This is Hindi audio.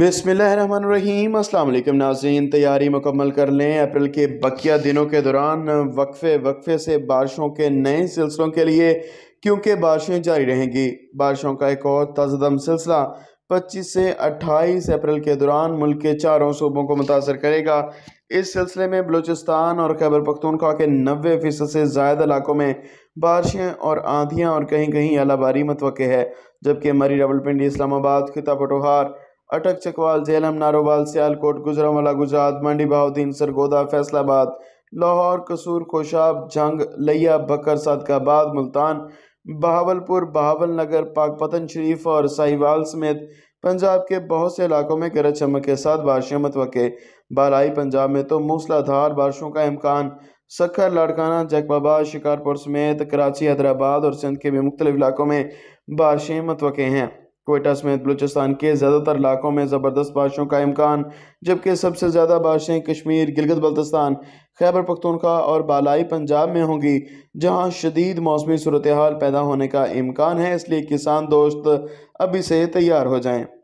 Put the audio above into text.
बिसमीम अल्लाम नाजीन तैयारी मुकम्मल कर लें अप्रैल के बकिया दिनों के दौरान वक्फे वक्फे से बारिशों के नए सिलसिलों के लिए क्योंकि बारिशें जारी रहेंगी बारिशों का एक और तजदम सिलसिला 25 से 28 अप्रैल के दौरान मुल्क के चारों सूबों को मुतासर करेगा इस सिलसिले में बलूचिस्तान और खैबर पख्तूनखा के नबे फ़ीसद से ज़्यादा इलाकों में बारिशें और आंधियाँ और कहीं कहीं अलाबारी मतवक़ है जबकि मरी रबलपिंडी इस्लामाबाद खिता पटोहार अटक चकवाल झेलम नारोवाल सियालकोट गुजरावाला गुजरात मंडी बहाउद्दीन सरगोदा फैसलाबाद लाहौर कसूर खोशाब जंग लिया बकर सदकाबाद मुल्तान बहावलपुर बहावल नगर पाकपतन शरीफ और साहिवाल समेत पंजाब के बहुत से इलाकों में गरज चमक के साथ बारिशें मतवक़ बालाई पंजाब में तो मूसलाधार बारिशों का इम्कान सखर लाड़काना जकबाबाद शिकारपुर समेत कराची हैदराबाद और सिंध के भी मुख्तलिफ इलाकों में बारिशें मतवक़ हैं कोयटा समेत बलूचिस्तान के ज़्यादातर इलाकों में ज़बरदस्त बारिशों का इम्कान जबकि सबसे ज़्यादा बारिशें कश्मीर गिलगित बल्तिस्तान खैबर पख्तूनख्वा और बालाई पंजाब में होंगी जहाँ शदीद मौसमी सूरत हाल पैदा होने का इम्कान है इसलिए किसान दोस्त अभी से तैयार हो जाएँ